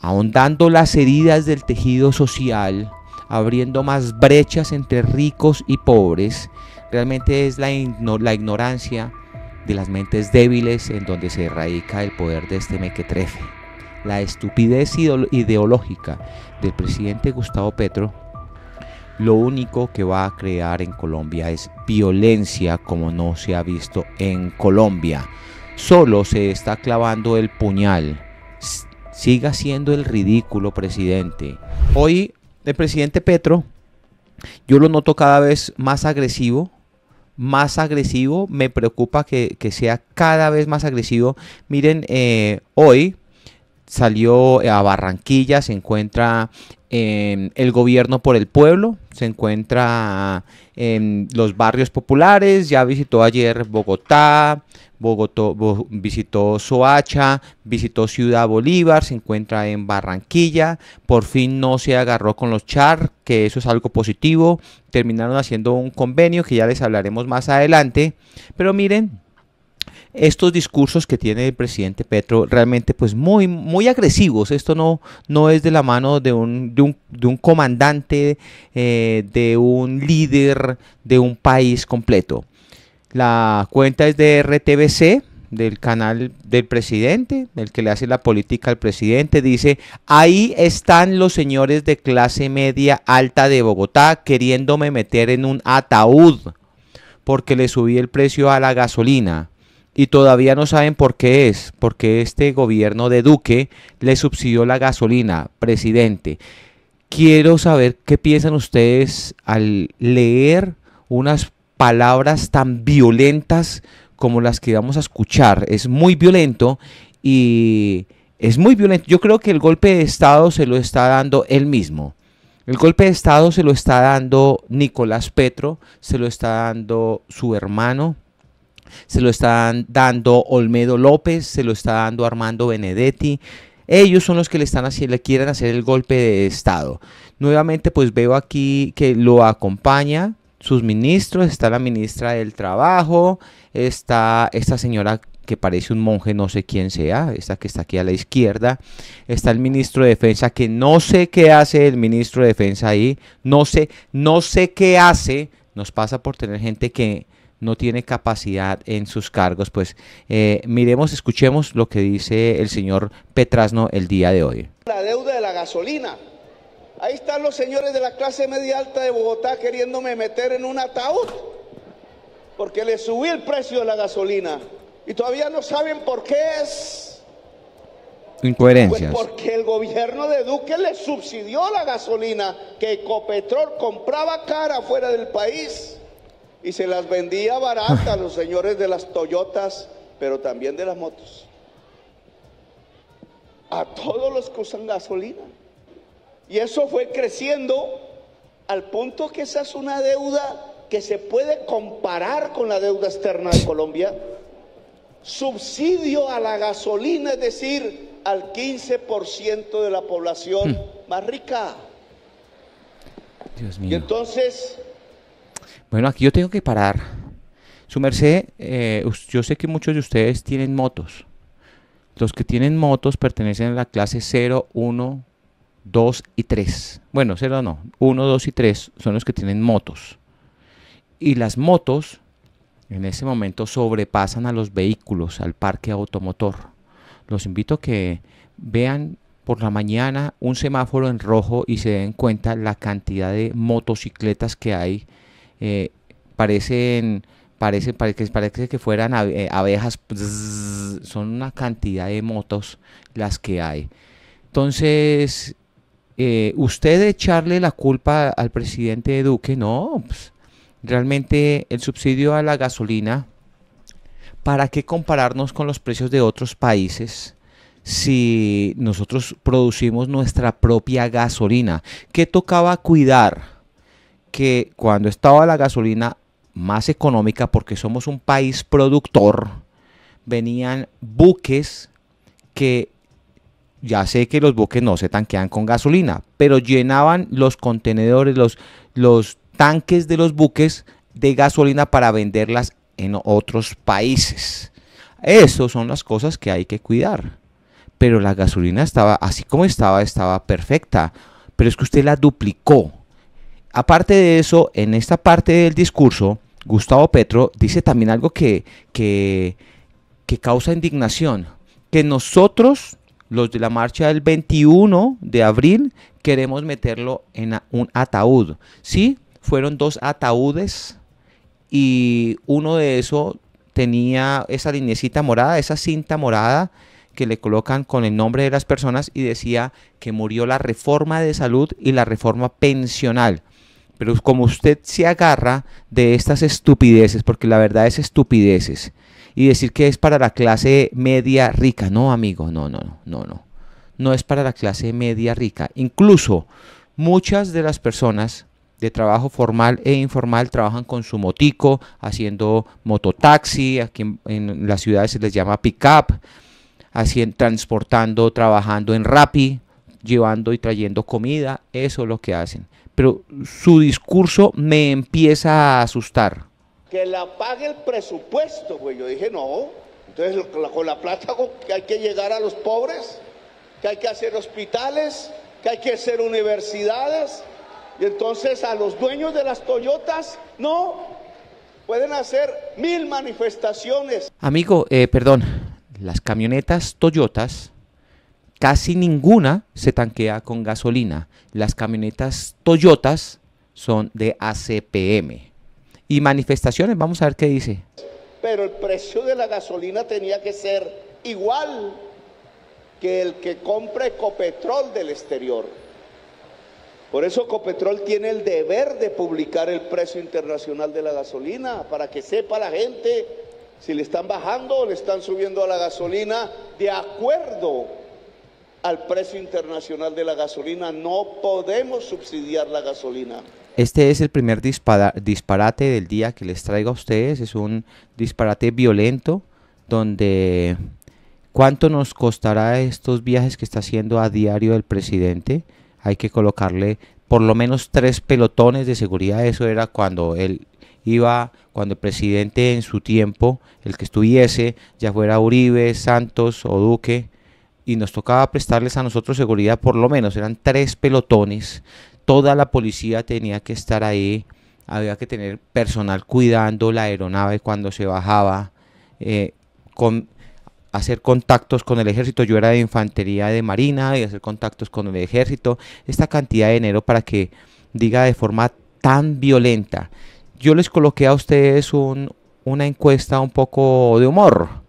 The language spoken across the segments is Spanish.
ahondando las heridas del tejido social, abriendo más brechas entre ricos y pobres, realmente es la, ignorancia de las mentes débiles en donde se radica el poder de este mequetrefe. La estupidez ideológica del presidente Gustavo Petro lo único que va a crear en Colombia es violencia como no se ha visto en Colombia. Solo se está clavando el puñal Siga siendo el ridículo, presidente. Hoy el presidente Petro, yo lo noto cada vez más agresivo, más agresivo, me preocupa que, sea cada vez más agresivo. Miren, eh, hoy salió a Barranquilla, se encuentra en el gobierno por el pueblo, se encuentra en los barrios populares, ya visitó ayer Bogotá, Bogotá visitó Soacha, visitó Ciudad Bolívar, se encuentra en Barranquilla, por fin no se agarró con los char, que eso es algo positivo, terminaron haciendo un convenio que ya les hablaremos más adelante, pero miren, estos discursos que tiene el presidente Petro realmente pues muy, muy agresivos. Esto no, no es de la mano de un, comandante, eh, de un líder de un país completo. La cuenta es de RTBC, del canal del presidente, el que le hace la política al presidente, dice, ahí están los señores de clase media alta de Bogotá queriéndome meter en un ataúd porque le subí el precio a la gasolina y todavía no saben por qué es, porque este gobierno de Duque le subsidió la gasolina, presidente. Quiero saber qué piensan ustedes al leer unas palabras tan violentas como las que vamos a escuchar. Es muy violento y es muy violento. Yo creo que el golpe de Estado se lo está dando él mismo. El golpe de Estado se lo está dando Nicolás Petro, se lo está dando su hermano, se lo están dando Olmedo López, se lo está dando Armando Benedetti. Ellos son los que le están haciendo, le quieren hacer el golpe de Estado. Nuevamente, pues veo aquí que lo acompaña sus ministros, está la ministra del Trabajo, está esta señora que parece un monje, no sé quién sea, esta que está aquí a la izquierda, está el ministro de Defensa, que no sé qué hace el ministro de Defensa ahí, no sé, no sé qué hace, nos pasa por tener gente que no tiene capacidad en sus cargos, pues eh, miremos, escuchemos lo que dice el señor Petrasno el día de hoy. La deuda de la gasolina. Ahí están los señores de la clase media alta de Bogotá queriéndome meter en un ataúd porque le subí el precio de la gasolina y todavía no saben por qué es. Pues Incoherencias. porque el gobierno de Duque le subsidió la gasolina que Ecopetrol compraba cara fuera del país y se las vendía barata a los señores de las Toyotas, pero también de las motos. A todos los que usan gasolina. Y eso fue creciendo al punto que esa es una deuda que se puede comparar con la deuda externa de Colombia. Subsidio a la gasolina, es decir, al 15% de la población hmm. más rica. Dios mío. Y entonces bueno, aquí yo tengo que parar. Su merced, eh, yo sé que muchos de ustedes tienen motos. Los que tienen motos pertenecen a la clase 0, 1, 2 y 3. Bueno, 0 no. 1, 2 y 3 son los que tienen motos. Y las motos en ese momento sobrepasan a los vehículos, al parque automotor. Los invito a que vean por la mañana un semáforo en rojo y se den cuenta la cantidad de motocicletas que hay eh, parecen, parece, parece, que fueran eh, abejas, son una cantidad de motos las que hay. Entonces, eh, usted echarle la culpa al presidente Duque, no, pues, realmente el subsidio a la gasolina, ¿para qué compararnos con los precios de otros países? si nosotros producimos nuestra propia gasolina, ¿qué tocaba cuidar? que cuando estaba la gasolina más económica, porque somos un país productor, venían buques que ya sé que los buques no se tanquean con gasolina, pero llenaban los contenedores, los, los tanques de los buques de gasolina para venderlas en otros países. Esas son las cosas que hay que cuidar. Pero la gasolina estaba, así como estaba, estaba perfecta. Pero es que usted la duplicó aparte de eso, en esta parte del discurso, Gustavo Petro dice también algo que, que, causa indignación, que nosotros, los de la marcha del 21 de abril, queremos meterlo en un ataúd. Sí, fueron dos ataúdes y uno de esos tenía esa linecita morada, esa cinta morada que le colocan con el nombre de las personas y decía que murió la reforma de salud y la reforma pensional. Pero como usted se agarra de estas estupideces, porque la verdad es estupideces, y decir que es para la clase media rica, no amigo, no, no, no, no. No es para la clase media rica. Incluso muchas de las personas de trabajo formal e informal trabajan con su motico, haciendo mototaxi, aquí en, las ciudades se les llama pick-up, transportando, trabajando en rapi, llevando y trayendo comida, eso es lo que hacen pero su discurso me empieza a asustar. Que la pague el presupuesto, güey. Yo dije, no. Entonces, con la plata que hay que llegar a los pobres, que hay que hacer hospitales, que hay que hacer universidades. Y entonces a los dueños de las Toyotas, no, pueden hacer mil manifestaciones. Amigo, eh, perdón, las camionetas Toyotas casi ninguna se tanquea con gasolina. Las camionetas Toyotas son de ACPM. Y manifestaciones, vamos a ver qué dice. Pero el precio de la gasolina tenía que ser igual que el que compre copetrol del exterior. Por eso copetrol tiene el deber de publicar el precio internacional de la gasolina, para que sepa la gente si le están bajando o le están subiendo a la gasolina de acuerdo al precio internacional de la gasolina. No podemos subsidiar la gasolina. Este es el primer disparate del día que les traigo a ustedes. Es un disparate violento donde cuánto nos costará estos viajes que está haciendo a diario el presidente. Hay que colocarle por lo menos tres pelotones de seguridad. Eso era cuando él iba, cuando el presidente en su tiempo, el que estuviese, ya fuera Uribe, Santos o Duque, y nos tocaba prestarles a nosotros seguridad, por lo menos eran tres pelotones, toda la policía tenía que estar ahí, había que tener personal cuidando la aeronave cuando se bajaba, eh, con, hacer contactos con el ejército, yo era de infantería de marina y hacer contactos con el ejército, esta cantidad de dinero para que diga de forma tan violenta. Yo les coloqué a ustedes una encuesta un poco de humor.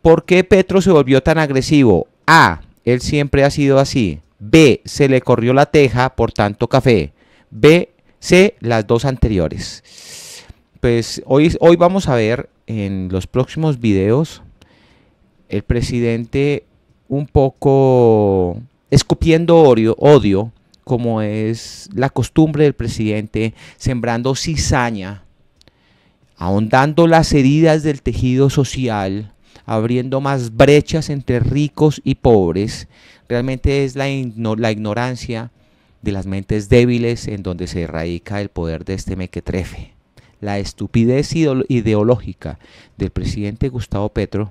¿Por qué Petro se volvió tan agresivo? A. Él siempre ha sido así. B. Se le corrió la teja, por tanto café. B. C. Las dos anteriores. Pues hoy, hoy vamos a ver en los próximos videos el presidente un poco escupiendo odio, odio como es la costumbre del presidente, sembrando cizaña, ahondando las heridas del tejido social abriendo más brechas entre ricos y pobres, realmente es la, la ignorancia de las mentes débiles en donde se radica el poder de este mequetrefe. La estupidez ideológica del presidente Gustavo Petro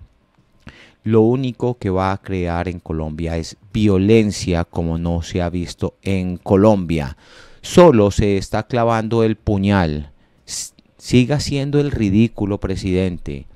lo único que va a crear en Colombia es violencia como no se ha visto en Colombia. Solo se está clavando el puñal. Siga siendo el ridículo, presidente.